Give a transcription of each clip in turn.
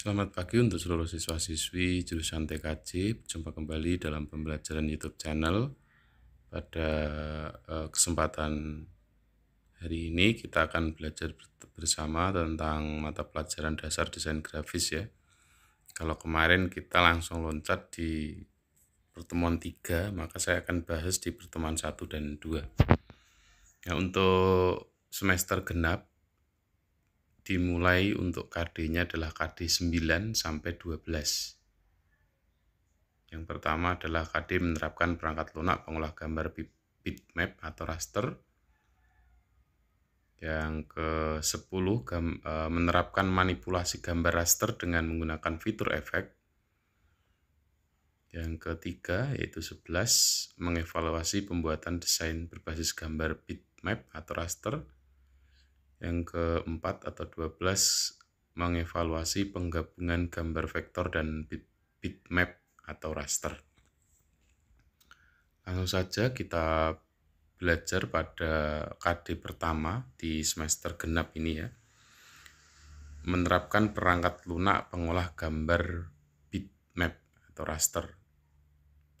Selamat pagi untuk seluruh siswa-siswi jurusan TKJ. Jumpa kembali dalam pembelajaran YouTube channel. Pada eh, kesempatan hari ini kita akan belajar bersama tentang mata pelajaran dasar desain grafis ya. Kalau kemarin kita langsung loncat di pertemuan 3, maka saya akan bahas di pertemuan 1 dan 2. Ya, untuk semester genap dimulai untuk KD-nya adalah KD 9 sampai 12. Yang pertama adalah KD menerapkan perangkat lunak pengolah gambar bitmap atau raster. Yang ke-10 e, menerapkan manipulasi gambar raster dengan menggunakan fitur efek. Yang ketiga yaitu 11 mengevaluasi pembuatan desain berbasis gambar bitmap atau raster. Yang keempat atau 12 mengevaluasi penggabungan gambar vektor dan bitmap atau raster. Langsung saja kita belajar pada KD pertama di semester genap ini ya. Menerapkan perangkat lunak pengolah gambar bitmap atau raster.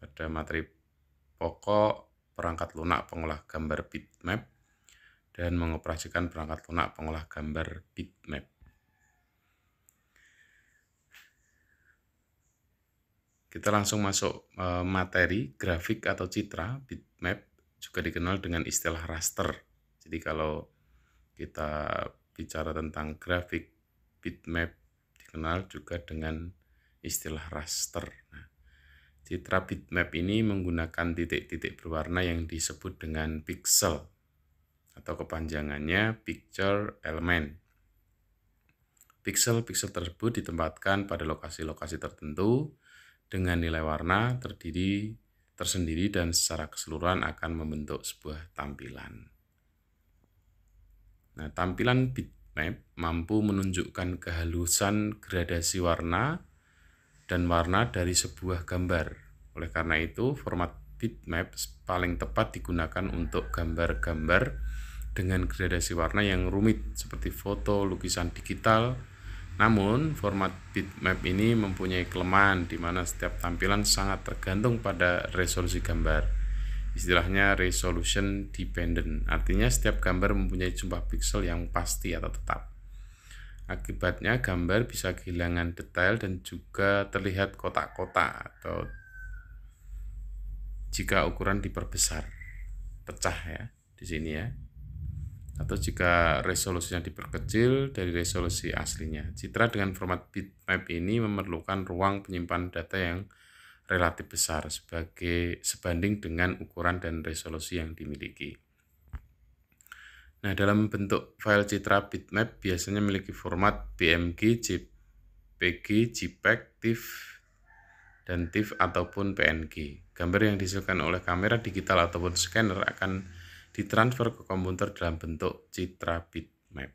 Pada materi pokok perangkat lunak pengolah gambar bitmap dan mengoperasikan perangkat lunak pengolah gambar bitmap. Kita langsung masuk eh, materi grafik atau citra bitmap juga dikenal dengan istilah raster. Jadi kalau kita bicara tentang grafik bitmap dikenal juga dengan istilah raster. Nah, citra bitmap ini menggunakan titik-titik berwarna yang disebut dengan pixel atau kepanjangannya picture element. Pixel-pixel tersebut ditempatkan pada lokasi-lokasi tertentu dengan nilai warna terdiri tersendiri dan secara keseluruhan akan membentuk sebuah tampilan. Nah, tampilan bitmap mampu menunjukkan kehalusan gradasi warna dan warna dari sebuah gambar. Oleh karena itu, format bitmap paling tepat digunakan untuk gambar-gambar dengan gradasi warna yang rumit seperti foto, lukisan digital. Namun, format bitmap ini mempunyai kelemahan di mana setiap tampilan sangat tergantung pada resolusi gambar. Istilahnya resolution dependent, artinya setiap gambar mempunyai jumlah pixel yang pasti atau tetap. Akibatnya gambar bisa kehilangan detail dan juga terlihat kotak-kotak atau jika ukuran diperbesar. Pecah ya di sini ya atau jika resolusinya diperkecil dari resolusi aslinya. Citra dengan format bitmap ini memerlukan ruang penyimpanan data yang relatif besar sebagai sebanding dengan ukuran dan resolusi yang dimiliki. Nah, dalam bentuk file citra bitmap biasanya memiliki format BMG, JPG, JPEG, TIFF, dan TIFF ataupun PNG. Gambar yang dihasilkan oleh kamera digital ataupun scanner akan ditransfer ke komputer dalam bentuk citra bitmap.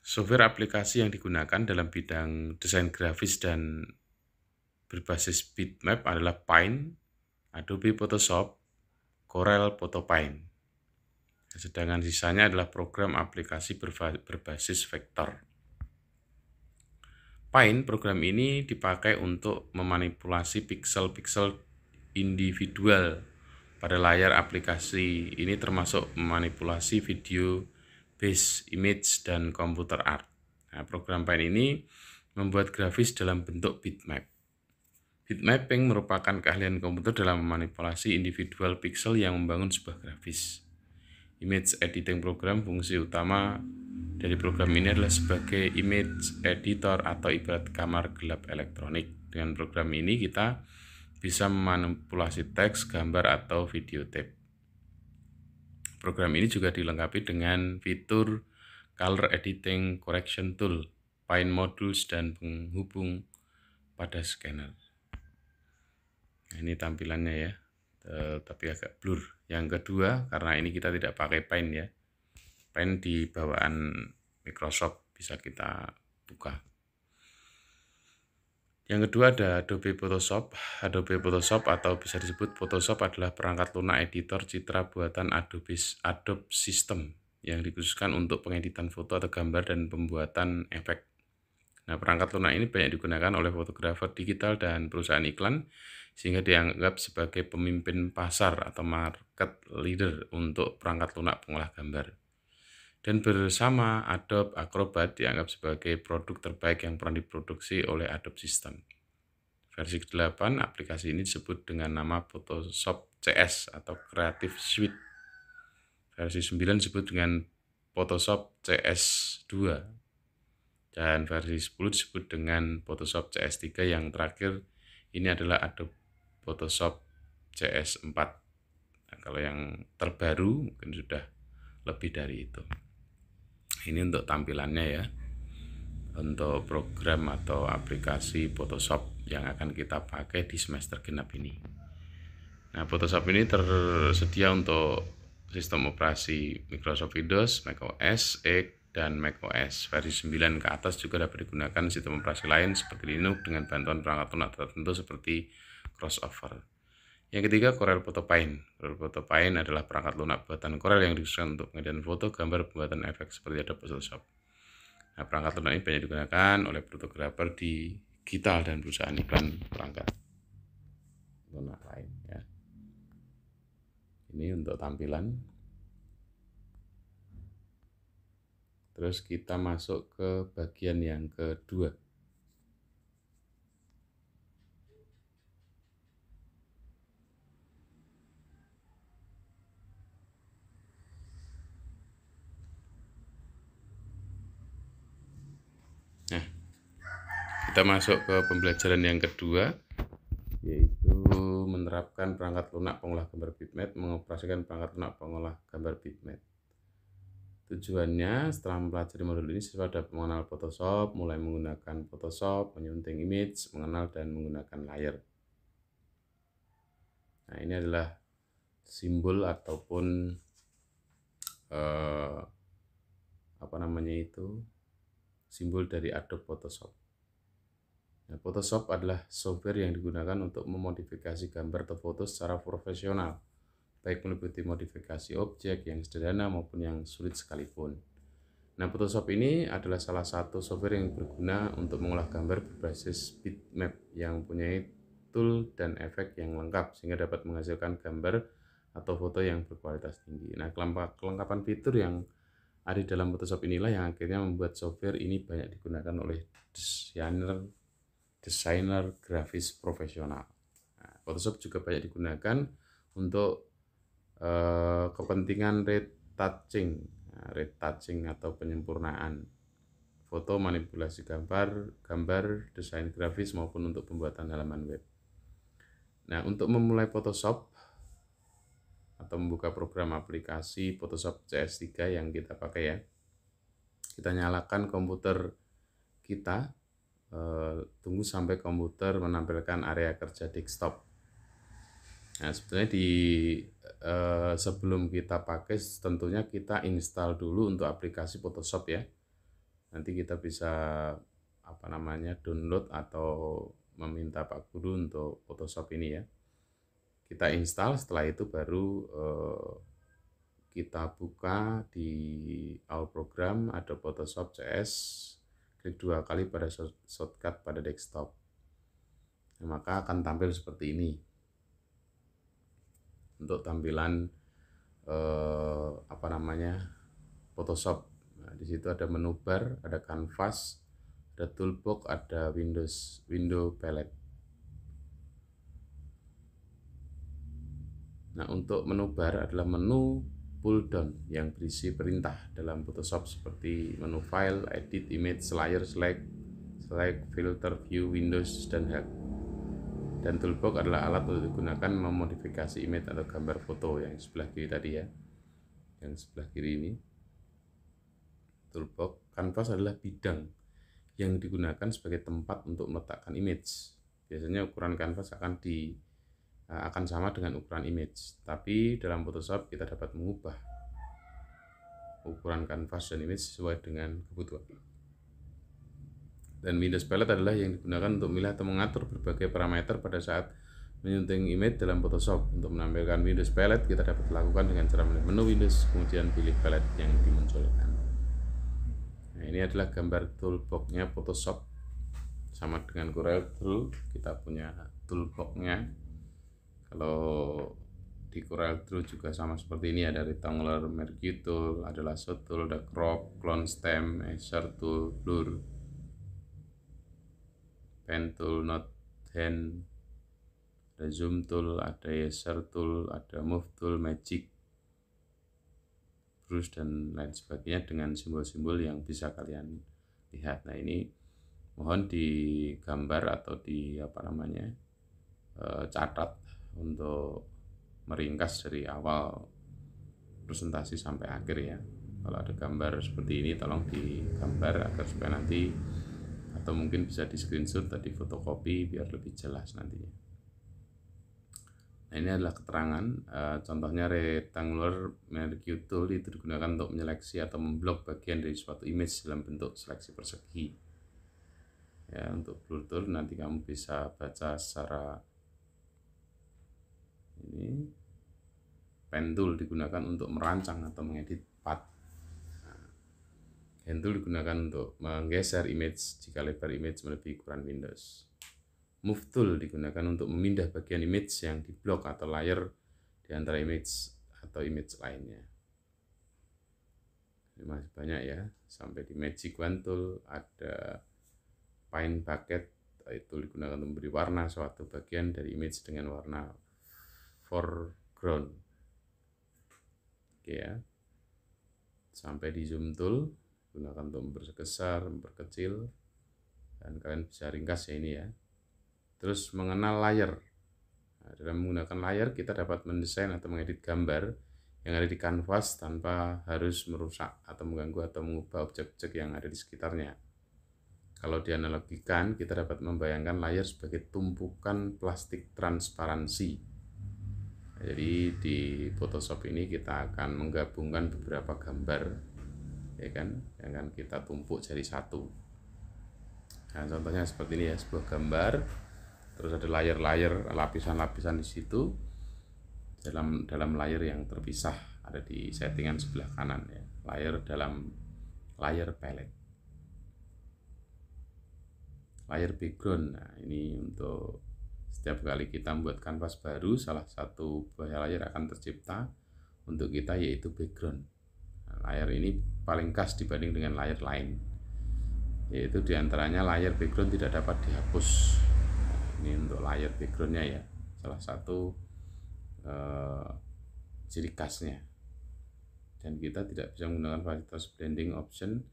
Software aplikasi yang digunakan dalam bidang desain grafis dan berbasis bitmap adalah Paint, Adobe Photoshop, Corel PhotoPaint. Sedangkan sisanya adalah program aplikasi berbasis vektor. Paint program ini dipakai untuk memanipulasi pixel-pixel individual pada layar aplikasi. Ini termasuk manipulasi video base image dan komputer art. Nah, program Paint ini membuat grafis dalam bentuk bitmap. Bitmapping merupakan keahlian komputer dalam memanipulasi individual pixel yang membangun sebuah grafis. Image editing program fungsi utama dari program ini adalah sebagai image editor atau ibarat kamar gelap elektronik. Dengan program ini kita bisa memanipulasi teks, gambar, atau video tape. Program ini juga dilengkapi dengan fitur color editing correction tool, paint modules, dan penghubung pada scanner. Nah, ini tampilannya ya, eh, tapi agak blur. Yang kedua, karena ini kita tidak pakai paint ya, paint di bawaan Microsoft bisa kita buka. Yang kedua ada Adobe Photoshop. Adobe Photoshop atau bisa disebut Photoshop adalah perangkat lunak editor citra buatan Adobe Adobe System yang dikhususkan untuk pengeditan foto atau gambar dan pembuatan efek. Nah, perangkat lunak ini banyak digunakan oleh fotografer digital dan perusahaan iklan sehingga dianggap sebagai pemimpin pasar atau market leader untuk perangkat lunak pengolah gambar dan bersama Adobe Acrobat dianggap sebagai produk terbaik yang pernah diproduksi oleh Adobe System. Versi ke-8, aplikasi ini disebut dengan nama Photoshop CS atau Creative Suite. Versi 9 disebut dengan Photoshop CS2. Dan versi 10 disebut dengan Photoshop CS3 yang terakhir ini adalah Adobe Photoshop CS4. Nah, kalau yang terbaru mungkin sudah lebih dari itu ini untuk tampilannya ya untuk program atau aplikasi Photoshop yang akan kita pakai di semester genap ini. Nah, Photoshop ini tersedia untuk sistem operasi Microsoft Windows, macOS, X, dan macOS versi 9 ke atas juga dapat digunakan sistem operasi lain seperti Linux dengan bantuan perangkat lunak tertentu seperti crossover. Yang ketiga, Corel Photo Paint. Corel Photo Paint adalah perangkat lunak buatan Corel yang disusun untuk pengedaran foto, gambar, pembuatan efek seperti ada Photoshop. Nah, perangkat lunak ini banyak digunakan oleh fotografer di digital dan perusahaan iklan perangkat lunak lain. Ya. Ini untuk tampilan. Terus kita masuk ke bagian yang kedua. kita masuk ke pembelajaran yang kedua yaitu menerapkan perangkat lunak pengolah gambar bitmap mengoperasikan perangkat lunak pengolah gambar bitmap tujuannya setelah mempelajari modul ini siswa dapat mengenal Photoshop mulai menggunakan Photoshop menyunting image mengenal dan menggunakan layer nah ini adalah simbol ataupun eh, apa namanya itu simbol dari Adobe Photoshop Nah, Photoshop adalah software yang digunakan untuk memodifikasi gambar atau foto secara profesional, baik meliputi modifikasi objek yang sederhana maupun yang sulit sekalipun. Nah, Photoshop ini adalah salah satu software yang berguna untuk mengolah gambar berbasis bitmap yang mempunyai tool dan efek yang lengkap sehingga dapat menghasilkan gambar atau foto yang berkualitas tinggi. Nah, kelengkapan fitur yang ada dalam Photoshop inilah yang akhirnya membuat software ini banyak digunakan oleh desainer desainer grafis profesional. Nah, Photoshop juga banyak digunakan untuk uh, kepentingan retouching, nah, retouching atau penyempurnaan foto, manipulasi gambar, gambar, desain grafis maupun untuk pembuatan halaman web. Nah, untuk memulai Photoshop atau membuka program aplikasi Photoshop CS3 yang kita pakai ya. Kita nyalakan komputer kita Eh, tunggu sampai komputer menampilkan area kerja desktop. Nah, sebetulnya di e, sebelum kita pakai tentunya kita install dulu untuk aplikasi Photoshop ya. Nanti kita bisa apa namanya download atau meminta Pak Guru untuk Photoshop ini ya. Kita install setelah itu baru e, kita buka di all program ada Photoshop CS klik dua kali pada shortcut pada desktop. Nah, maka akan tampil seperti ini. Untuk tampilan eh, apa namanya? Photoshop. Nah, di situ ada menu bar, ada canvas, ada toolbox, ada Windows window palette. Nah, untuk menu bar adalah menu pull down yang berisi perintah dalam Photoshop seperti menu file, edit image, layer select, select filter view Windows dan help. Dan toolbox adalah alat untuk digunakan memodifikasi image atau gambar foto yang sebelah kiri tadi ya. Yang sebelah kiri ini. Toolbox Kanvas adalah bidang yang digunakan sebagai tempat untuk meletakkan image. Biasanya ukuran kanvas akan di Eh, akan sama dengan ukuran image. Tapi dalam Photoshop kita dapat mengubah ukuran kanvas dan image sesuai dengan kebutuhan. Dan Windows Palette adalah yang digunakan untuk melihat atau mengatur berbagai parameter pada saat menyunting image dalam Photoshop. Untuk menampilkan Windows Palette, kita dapat lakukan dengan cara menu, menu Windows, kemudian pilih palette yang dimunculkan. Nah, ini adalah gambar toolboxnya Photoshop sama dengan Corel Draw kita punya toolboxnya kalau di Corel Draw juga sama seperti ini ya dari mercury Tool, ada Lasso Tool, ada Crop, Clone Stem, eraser Tool, Blur, Pen Tool, Not Hand, ada Zoom Tool, ada eraser Tool, ada Move Tool, Magic, brush dan lain sebagainya dengan simbol-simbol yang bisa kalian lihat. Nah ini mohon digambar atau di apa namanya eh, catat untuk meringkas dari awal presentasi sampai akhir ya kalau ada gambar seperti ini tolong digambar agar supaya nanti atau mungkin bisa di screenshot tadi fotokopi biar lebih jelas nantinya nah ini adalah keterangan e, contohnya rectangular menu tool itu digunakan untuk menyeleksi atau memblok bagian dari suatu image dalam bentuk seleksi persegi ya untuk blur tool nanti kamu bisa baca secara ini tool digunakan untuk merancang atau mengedit part nah, pen tool digunakan untuk menggeser image jika lebar image melebihi ukuran Windows move tool digunakan untuk memindah bagian image yang di diblok atau layer di antara image atau image lainnya ini masih banyak ya sampai di magic one tool ada paint bucket itu digunakan untuk memberi warna suatu bagian dari image dengan warna foreground oke ya sampai di zoom tool gunakan untuk memperbesar memperkecil dan kalian bisa ringkas ya ini ya terus mengenal layer nah, dalam menggunakan layer kita dapat mendesain atau mengedit gambar yang ada di kanvas tanpa harus merusak atau mengganggu atau mengubah objek-objek yang ada di sekitarnya kalau dianalogikan kita dapat membayangkan layar sebagai tumpukan plastik transparansi jadi di Photoshop ini kita akan menggabungkan beberapa gambar ya kan yang akan kita tumpuk jadi satu nah contohnya seperti ini ya sebuah gambar terus ada layer-layer lapisan-lapisan di situ dalam dalam layer yang terpisah ada di settingan sebelah kanan ya layer dalam layer palette layer background nah ini untuk setiap kali kita membuat kanvas baru, salah satu bahaya layar akan tercipta untuk kita yaitu background. Nah, layar ini paling khas dibanding dengan layar lain. Yaitu diantaranya layar background tidak dapat dihapus. Nah, ini untuk layar backgroundnya ya, salah satu eh, ciri khasnya. Dan kita tidak bisa menggunakan fasilitas blending option,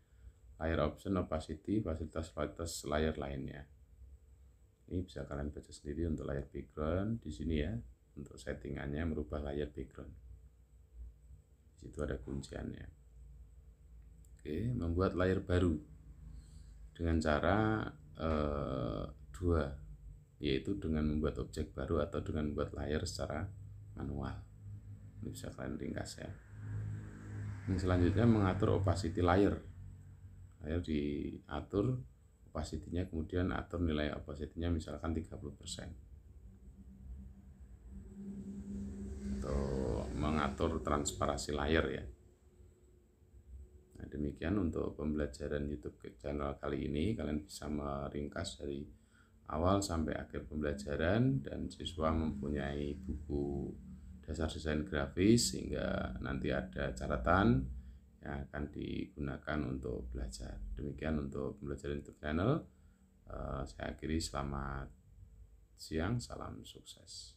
layar option opacity, fasilitas-fasilitas layar lainnya ini bisa kalian baca sendiri untuk layar background di sini ya untuk settingannya merubah layar background di situ ada kunciannya oke membuat layar baru dengan cara eh, dua yaitu dengan membuat objek baru atau dengan membuat layar secara manual ini bisa kalian ringkas ya yang selanjutnya mengatur opacity layer layer diatur opacity kemudian atur nilai opacity-nya misalkan 30% atau mengatur transparasi layar ya nah, demikian untuk pembelajaran YouTube channel kali ini kalian bisa meringkas dari awal sampai akhir pembelajaran dan siswa mempunyai buku dasar desain grafis sehingga nanti ada catatan yang akan digunakan untuk belajar. Demikian untuk belajar YouTube channel. Eh, saya akhiri selamat siang, salam sukses.